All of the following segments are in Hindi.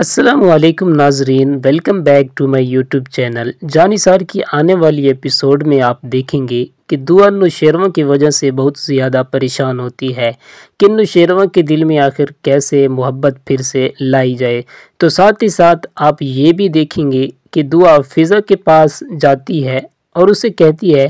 असलम नाजरीन welcome back to my YouTube channel जानिसार की आने वाली एपिसोड में आप देखेंगे कि दुआ नौशेरवा की वजह से बहुत ज़्यादा परेशान होती है कि नौशेरवा के दिल में आखिर कैसे मोहब्बत फिर से लाई जाए तो साथ ही साथ आप ये भी देखेंगे कि दुआ फिज़ा के पास जाती है और उसे कहती है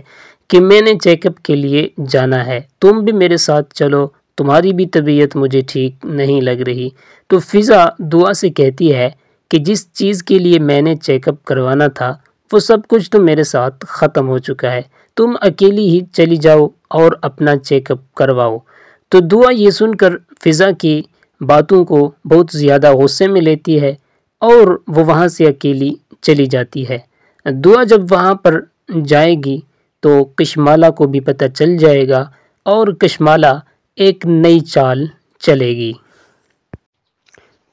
कि मैंने चेकअप के लिए जाना है तुम भी मेरे साथ चलो तुम्हारी भी तबीयत मुझे ठीक नहीं लग रही तो फ़िज़ा दुआ से कहती है कि जिस चीज़ के लिए मैंने चेकअप करवाना था वो सब कुछ तो मेरे साथ ख़त्म हो चुका है तुम अकेली ही चली जाओ और अपना चेकअप करवाओ तो दुआ ये सुनकर फ़िज़ा की बातों को बहुत ज़्यादा गु़स्से में लेती है और वो वहाँ से अकेली चली जाती है दुआ जब वहाँ पर जाएगी तो कश्माला को भी पता चल जाएगा और कश्माला एक नई चाल चलेगी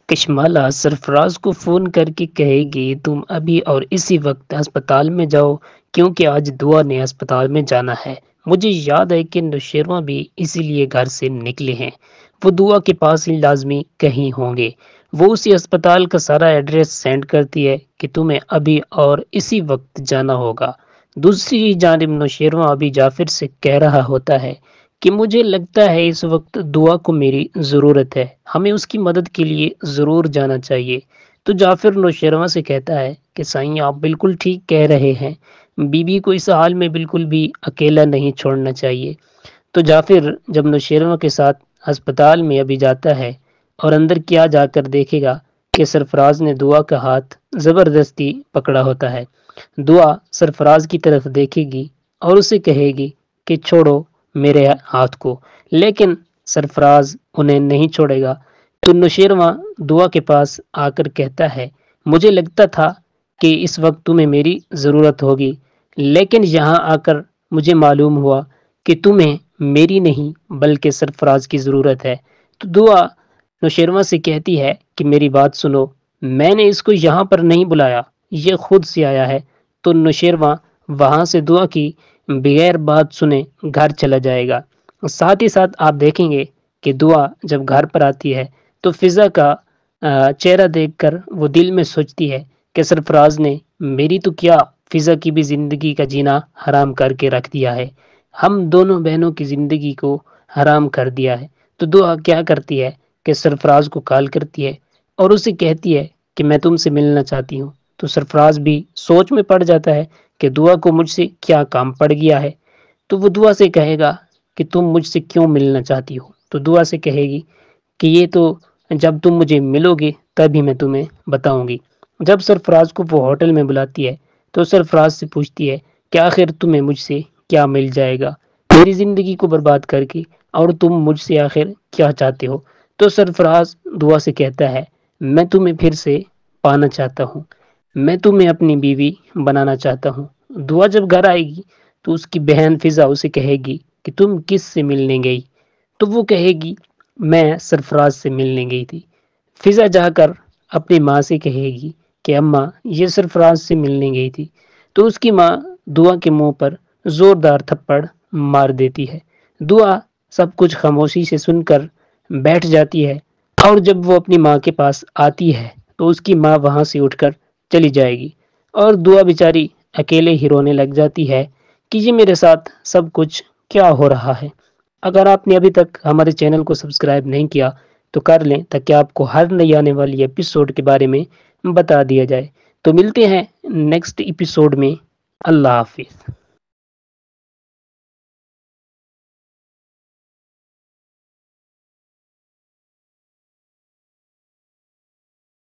कश्माला सरफराज को फ़ोन करके कहेगी तुम अभी और इसी वक्त अस्पताल में जाओ क्योंकि आज दुआ ने अस्पताल में जाना है मुझे याद है कि नौशेरवा भी इसीलिए घर से निकले हैं वो दुआ के पास ही लाजमी कहीं होंगे वो उसी अस्पताल का सारा एड्रेस सेंड करती है कि तुम्हें अभी और इसी वक्त जाना होगा दूसरी जानब नौशेरवा अभी जाफिर से कह रहा होता है कि मुझे लगता है इस वक्त दुआ को मेरी ज़रूरत है हमें उसकी मदद के लिए ज़रूर जाना चाहिए तो जाफिर नौशरवा से कहता है कि साईं आप बिल्कुल ठीक कह रहे हैं बीबी को इस हाल में बिल्कुल भी अकेला नहीं छोड़ना चाहिए तो जाफिर जब नौशरवा के साथ अस्पताल में अभी जाता है और अंदर क्या जाकर देखेगा कि सरफराज ने दुआ का हाथ ज़बरदस्ती पकड़ा होता है दुआ सरफराज की तरफ देखेगी और उसे कहेगी कि छोड़ो मेरे हाथ को लेकिन सरफराज उन्हें नहीं छोड़ेगा तो नौशेरवा दुआ के पास आकर कहता है मुझे लगता था कि इस वक्त तुम्हें मेरी ज़रूरत होगी लेकिन यहाँ आकर मुझे मालूम हुआ कि तुम्हें मेरी नहीं बल्कि सरफराज की ज़रूरत है तो दुआ नौशेरवा से कहती है कि मेरी बात सुनो मैंने इसको यहाँ पर नहीं बुलाया ये खुद से आया है तो नौशेरवा वहाँ से दुआ की बगैर बात सुने घर चला जाएगा साथ ही साथ आप देखेंगे कि दुआ जब घर पर आती है तो फिज़ा का चेहरा देखकर वो दिल में सोचती है कि सरफराज ने मेरी तो क्या फिज़ा की भी ज़िंदगी का जीना हराम करके रख दिया है हम दोनों बहनों की ज़िंदगी को हराम कर दिया है तो दुआ क्या करती है कि सरफराज को कॉल करती है और उसे कहती है कि मैं तुमसे मिलना चाहती हूँ तो सरफराज भी सोच में पड़ जाता है कि दुआ को मुझसे क्या काम पड़ गया है तो वो दुआ से कहेगा कि तुम मुझसे क्यों मिलना चाहती हो तो दुआ से कहेगी कि ये तो जब तुम मुझे मिलोगे तभी मैं तुम्हें बताऊंगी जब सरफराज को वो होटल में बुलाती है तो सरफराज से पूछती है कि आखिर तुम्हें मुझसे क्या मिल जाएगा मेरी ज़िंदगी को बर्बाद करके और तुम मुझसे आखिर क्या चाहते हो तो सरफराज दुआ से कहता है मैं तुम्हें फिर से पाना चाहता हूँ मैं तुम्हें अपनी बीवी बनाना चाहता हूँ दुआ जब घर आएगी तो उसकी बहन फिजा उसे कहेगी कि तुम किस से मिलने गई तो वो कहेगी मैं सरफराज से मिलने गई थी फिजा जाकर अपनी माँ से कहेगी कि अम्मा ये सरफराज से मिलने गई थी तो उसकी माँ दुआ के मुंह पर ज़ोरदार थप्पड़ मार देती है दुआ सब कुछ खामोशी से सुनकर बैठ जाती है और जब वो अपनी माँ के पास आती है तो उसकी माँ वहाँ से उठकर चली जाएगी और दुआ बेचारी अकेले ही रोने लग जाती है कि ये मेरे साथ सब कुछ क्या हो रहा है अगर आपने अभी तक हमारे चैनल को सब्सक्राइब नहीं किया तो कर लें ताकि आपको हर नई आने वाली एपिसोड के बारे में बता दिया जाए तो मिलते हैं नेक्स्ट एपिसोड में अल्लाह हाफिज़